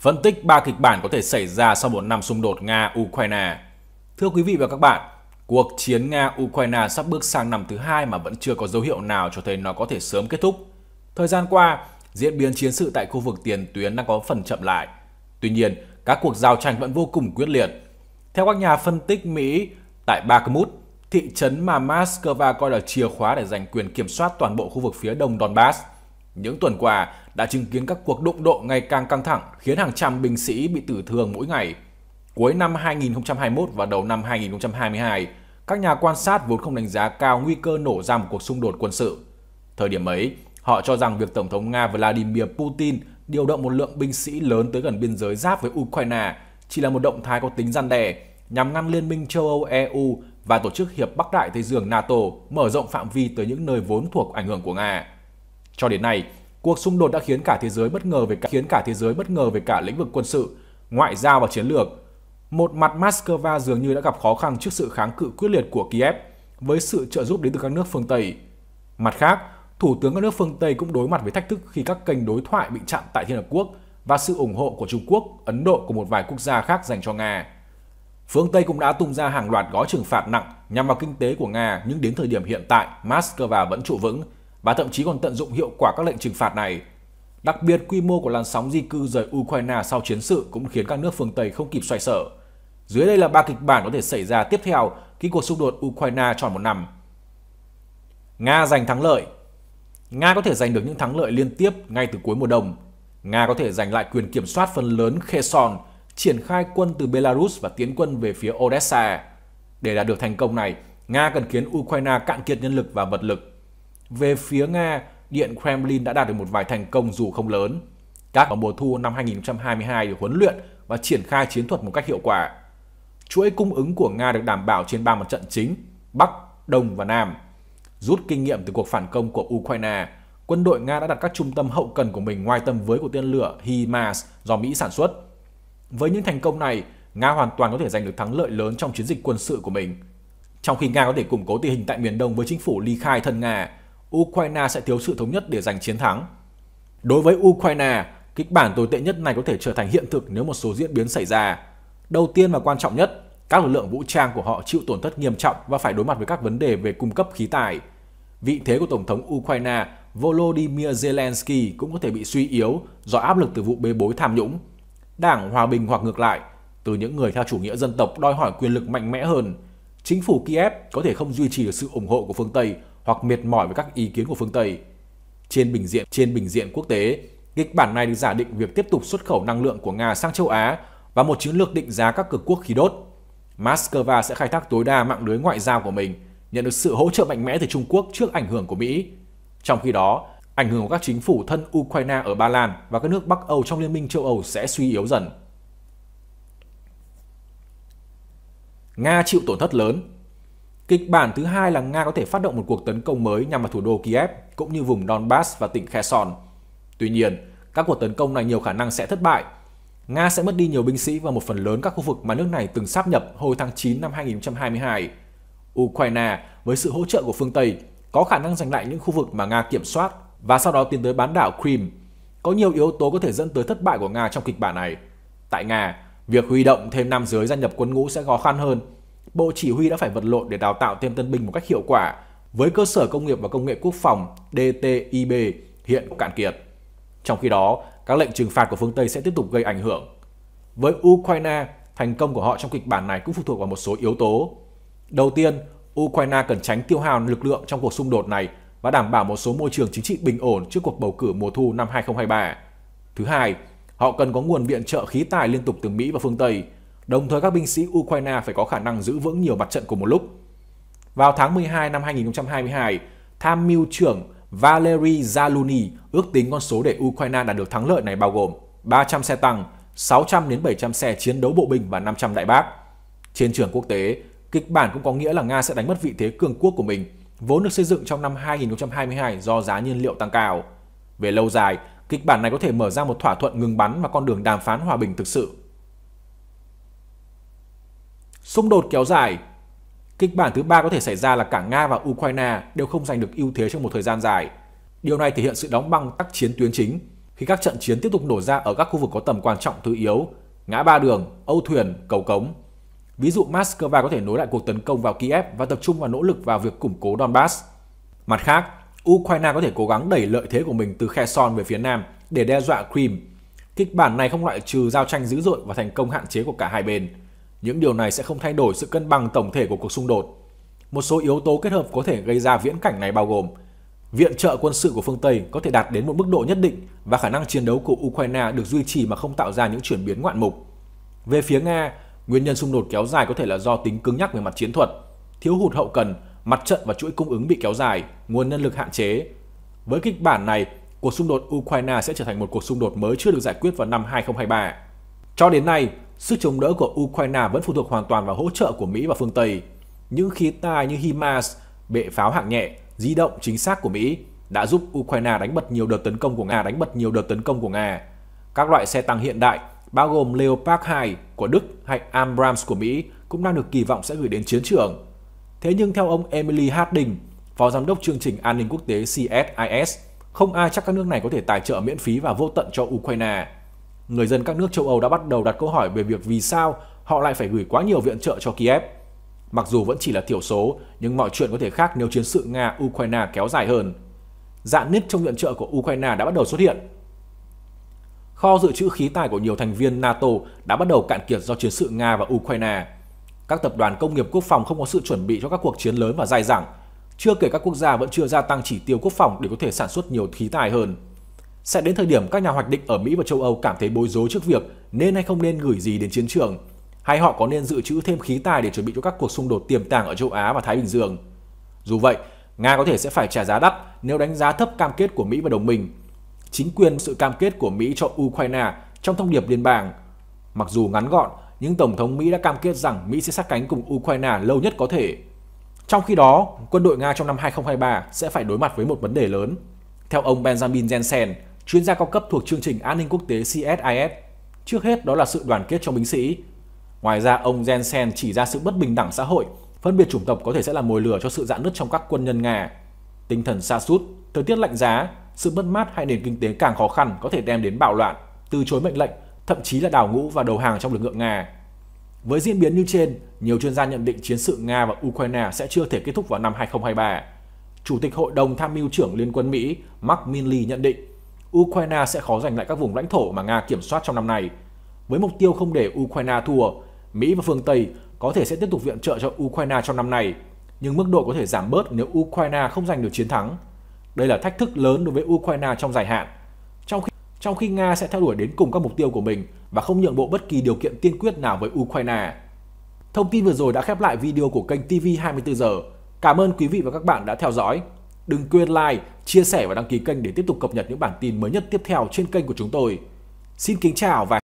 Phân tích ba kịch bản có thể xảy ra sau một năm xung đột Nga-Ukraine. Thưa quý vị và các bạn, cuộc chiến Nga-Ukraine sắp bước sang năm thứ hai mà vẫn chưa có dấu hiệu nào cho thấy nó có thể sớm kết thúc. Thời gian qua, diễn biến chiến sự tại khu vực tiền tuyến đang có phần chậm lại. Tuy nhiên, các cuộc giao tranh vẫn vô cùng quyết liệt. Theo các nhà phân tích Mỹ, tại Bakhmut, thị trấn mà Moscow coi là chìa khóa để giành quyền kiểm soát toàn bộ khu vực phía đông Donbass – những tuần qua đã chứng kiến các cuộc đụng độ ngày càng căng thẳng khiến hàng trăm binh sĩ bị tử thương mỗi ngày. Cuối năm 2021 và đầu năm 2022, các nhà quan sát vốn không đánh giá cao nguy cơ nổ ra một cuộc xung đột quân sự. Thời điểm ấy, họ cho rằng việc Tổng thống Nga Vladimir Putin điều động một lượng binh sĩ lớn tới gần biên giới giáp với Ukraine chỉ là một động thái có tính gian đe nhằm ngăn Liên minh châu Âu EU và Tổ chức Hiệp Bắc Đại Tây Dương NATO mở rộng phạm vi tới những nơi vốn thuộc ảnh hưởng của Nga. Cho đến nay, cuộc xung đột đã khiến cả thế giới bất ngờ về cả, khiến cả thế giới bất ngờ về cả lĩnh vực quân sự, ngoại giao và chiến lược. Một mặt Moscow dường như đã gặp khó khăn trước sự kháng cự quyết liệt của Kiev với sự trợ giúp đến từ các nước phương Tây. Mặt khác, thủ tướng các nước phương Tây cũng đối mặt với thách thức khi các kênh đối thoại bị chặn tại Liên Hợp Quốc và sự ủng hộ của Trung Quốc, Ấn Độ cùng một vài quốc gia khác dành cho Nga. Phương Tây cũng đã tung ra hàng loạt gói trừng phạt nặng nhằm vào kinh tế của Nga nhưng đến thời điểm hiện tại, Moscow vẫn trụ vững và thậm chí còn tận dụng hiệu quả các lệnh trừng phạt này. Đặc biệt, quy mô của làn sóng di cư rời Ukraine sau chiến sự cũng khiến các nước phương Tây không kịp xoay sở. Dưới đây là ba kịch bản có thể xảy ra tiếp theo khi cuộc xung đột Ukraine tròn một năm. Nga giành thắng lợi Nga có thể giành được những thắng lợi liên tiếp ngay từ cuối mùa đông. Nga có thể giành lại quyền kiểm soát phần lớn Kherson, triển khai quân từ Belarus và tiến quân về phía Odessa. Để đạt được thành công này, Nga cần khiến Ukraine cạn kiệt nhân lực và vật lực về phía Nga, Điện Kremlin đã đạt được một vài thành công dù không lớn. Các vào mùa thu năm 2022 được huấn luyện và triển khai chiến thuật một cách hiệu quả. Chuỗi cung ứng của Nga được đảm bảo trên ba mặt trận chính, Bắc, Đông và Nam. Rút kinh nghiệm từ cuộc phản công của Ukraine, quân đội Nga đã đặt các trung tâm hậu cần của mình ngoài tầm với của tên lửa HIMARS do Mỹ sản xuất. Với những thành công này, Nga hoàn toàn có thể giành được thắng lợi lớn trong chiến dịch quân sự của mình. Trong khi Nga có thể củng cố tình hình tại miền Đông với chính phủ ly khai thân Nga, Ukraine sẽ thiếu sự thống nhất để giành chiến thắng. Đối với Ukraine, kịch bản tồi tệ nhất này có thể trở thành hiện thực nếu một số diễn biến xảy ra. Đầu tiên và quan trọng nhất, các lực lượng vũ trang của họ chịu tổn thất nghiêm trọng và phải đối mặt với các vấn đề về cung cấp khí tài. Vị thế của Tổng thống Ukraine Volodymyr Zelensky cũng có thể bị suy yếu do áp lực từ vụ bê bối tham nhũng. Đảng hòa bình hoặc ngược lại, từ những người theo chủ nghĩa dân tộc đòi hỏi quyền lực mạnh mẽ hơn. Chính phủ Kiev có thể không duy trì được sự ủng hộ của phương Tây hoặc mệt mỏi với các ý kiến của phương Tây. Trên bình diện trên bình diện quốc tế, kịch bản này được giả định việc tiếp tục xuất khẩu năng lượng của Nga sang châu Á và một chiến lược định giá các cực quốc khí đốt. Moscow sẽ khai thác tối đa mạng lưới ngoại giao của mình, nhận được sự hỗ trợ mạnh mẽ từ Trung Quốc trước ảnh hưởng của Mỹ. Trong khi đó, ảnh hưởng của các chính phủ thân Ukraine ở Ba Lan và các nước Bắc Âu trong Liên minh châu Âu sẽ suy yếu dần. Nga chịu tổn thất lớn Kịch bản thứ hai là Nga có thể phát động một cuộc tấn công mới nhằm vào thủ đô Kiev cũng như vùng Donbass và tỉnh Kherson. Tuy nhiên, các cuộc tấn công này nhiều khả năng sẽ thất bại. Nga sẽ mất đi nhiều binh sĩ và một phần lớn các khu vực mà nước này từng sáp nhập hồi tháng 9 năm 2022. Ukraine, với sự hỗ trợ của phương Tây, có khả năng giành lại những khu vực mà Nga kiểm soát và sau đó tiến tới bán đảo Crimea. Có nhiều yếu tố có thể dẫn tới thất bại của Nga trong kịch bản này. Tại Nga, việc huy động thêm nam giới gia nhập quân ngũ sẽ khó khăn hơn Bộ Chỉ huy đã phải vật lộn để đào tạo thêm tân binh một cách hiệu quả với cơ sở công nghiệp và công nghệ quốc phòng DTIB hiện cạn kiệt. Trong khi đó, các lệnh trừng phạt của phương Tây sẽ tiếp tục gây ảnh hưởng. Với Ukraine, thành công của họ trong kịch bản này cũng phụ thuộc vào một số yếu tố. Đầu tiên, Ukraine cần tránh tiêu hao lực lượng trong cuộc xung đột này và đảm bảo một số môi trường chính trị bình ổn trước cuộc bầu cử mùa thu năm 2023. Thứ hai, họ cần có nguồn viện trợ khí tài liên tục từ Mỹ và phương Tây – Đồng thời các binh sĩ Ukraine phải có khả năng giữ vững nhiều mặt trận cùng một lúc. Vào tháng 12 năm 2022, tham mưu trưởng Valery Zaluni ước tính con số để Ukraine đạt được thắng lợi này bao gồm 300 xe tăng, 600 đến 700 xe chiến đấu bộ binh và 500 đại bác. Trên trường quốc tế, kịch bản cũng có nghĩa là Nga sẽ đánh mất vị thế cường quốc của mình, vốn được xây dựng trong năm 2022 do giá nhiên liệu tăng cao. Về lâu dài, kịch bản này có thể mở ra một thỏa thuận ngừng bắn và con đường đàm phán hòa bình thực sự Xung đột kéo dài Kịch bản thứ ba có thể xảy ra là cả Nga và Ukraine đều không giành được ưu thế trong một thời gian dài. Điều này thể hiện sự đóng băng tác chiến tuyến chính khi các trận chiến tiếp tục nổ ra ở các khu vực có tầm quan trọng thứ yếu, ngã ba đường, âu thuyền, cầu cống. Ví dụ Moscow có thể nối lại cuộc tấn công vào Kiev và tập trung vào nỗ lực vào việc củng cố Donbass. Mặt khác, Ukraine có thể cố gắng đẩy lợi thế của mình từ Kherson về phía nam để đe dọa Crimea. Kịch bản này không loại trừ giao tranh dữ dội và thành công hạn chế của cả hai bên. Những điều này sẽ không thay đổi sự cân bằng tổng thể của cuộc xung đột. Một số yếu tố kết hợp có thể gây ra viễn cảnh này bao gồm Viện trợ quân sự của phương Tây có thể đạt đến một mức độ nhất định và khả năng chiến đấu của Ukraine được duy trì mà không tạo ra những chuyển biến ngoạn mục. Về phía Nga, nguyên nhân xung đột kéo dài có thể là do tính cứng nhắc về mặt chiến thuật, thiếu hụt hậu cần, mặt trận và chuỗi cung ứng bị kéo dài, nguồn nhân lực hạn chế. Với kịch bản này, cuộc xung đột Ukraine sẽ trở thành một cuộc xung đột mới chưa được giải quyết vào năm 2023. Cho đến nay, Sức chống đỡ của Ukraine vẫn phụ thuộc hoàn toàn vào hỗ trợ của Mỹ và phương Tây. Những khí tài như HIMARS, bệ pháo hạng nhẹ, di động chính xác của Mỹ đã giúp Ukraine đánh bật nhiều đợt tấn công của Nga, đánh bật nhiều đợt tấn công của Nga. Các loại xe tăng hiện đại bao gồm Leopard 2 của Đức hay Abrams của Mỹ cũng đang được kỳ vọng sẽ gửi đến chiến trường. Thế nhưng theo ông Emily Harding, phó giám đốc chương trình an ninh quốc tế CSIS, không ai chắc các nước này có thể tài trợ miễn phí và vô tận cho Ukraine người dân các nước châu Âu đã bắt đầu đặt câu hỏi về việc vì sao họ lại phải gửi quá nhiều viện trợ cho Kiev. Mặc dù vẫn chỉ là thiểu số, nhưng mọi chuyện có thể khác nếu chiến sự Nga-Ukraine kéo dài hơn. Dạn nứt trong viện trợ của Ukraine đã bắt đầu xuất hiện. Kho dự trữ khí tài của nhiều thành viên NATO đã bắt đầu cạn kiệt do chiến sự Nga và Ukraine. Các tập đoàn công nghiệp quốc phòng không có sự chuẩn bị cho các cuộc chiến lớn và dài dẳng, chưa kể các quốc gia vẫn chưa gia tăng chỉ tiêu quốc phòng để có thể sản xuất nhiều khí tài hơn. Sẽ đến thời điểm các nhà hoạch định ở Mỹ và châu Âu cảm thấy bối rối trước việc nên hay không nên gửi gì đến chiến trường, hay họ có nên dự trữ thêm khí tài để chuẩn bị cho các cuộc xung đột tiềm tàng ở châu Á và Thái Bình Dương. Dù vậy, Nga có thể sẽ phải trả giá đắt nếu đánh giá thấp cam kết của Mỹ và đồng minh. Chính quyền sự cam kết của Mỹ cho Ukraine trong thông điệp liên bang. Mặc dù ngắn gọn, nhưng Tổng thống Mỹ đã cam kết rằng Mỹ sẽ sát cánh cùng Ukraine lâu nhất có thể. Trong khi đó, quân đội Nga trong năm 2023 sẽ phải đối mặt với một vấn đề lớn. Theo ông Benjamin Jensen, chuyên gia cao cấp thuộc chương trình an ninh quốc tế CSIS. Trước hết đó là sự đoàn kết trong binh sĩ. Ngoài ra, ông Jensen chỉ ra sự bất bình đẳng xã hội, phân biệt chủng tộc có thể sẽ là mồi lửa cho sự dạn nứt trong các quân nhân Nga. Tinh thần xa sút, thời tiết lạnh giá, sự mất mát hay nền kinh tế càng khó khăn có thể đem đến bạo loạn, từ chối mệnh lệnh, thậm chí là đảo ngũ và đầu hàng trong lực lượng Nga. Với diễn biến như trên, nhiều chuyên gia nhận định chiến sự Nga và Ukraine sẽ chưa thể kết thúc vào năm 2023. Chủ tịch Hội đồng Tham mưu trưởng Liên quân Mỹ Mark Milley nhận định Ukraine sẽ khó giành lại các vùng lãnh thổ mà Nga kiểm soát trong năm nay. Với mục tiêu không để Ukraine thua, Mỹ và phương Tây có thể sẽ tiếp tục viện trợ cho Ukraine trong năm nay, nhưng mức độ có thể giảm bớt nếu Ukraine không giành được chiến thắng. Đây là thách thức lớn đối với Ukraine trong dài hạn. Trong khi, trong khi Nga sẽ theo đuổi đến cùng các mục tiêu của mình và không nhượng bộ bất kỳ điều kiện tiên quyết nào với Ukraine. Thông tin vừa rồi đã khép lại video của kênh TV 24 giờ. Cảm ơn quý vị và các bạn đã theo dõi. Đừng quên like chia sẻ và đăng ký kênh để tiếp tục cập nhật những bản tin mới nhất tiếp theo trên kênh của chúng tôi. Xin kính chào và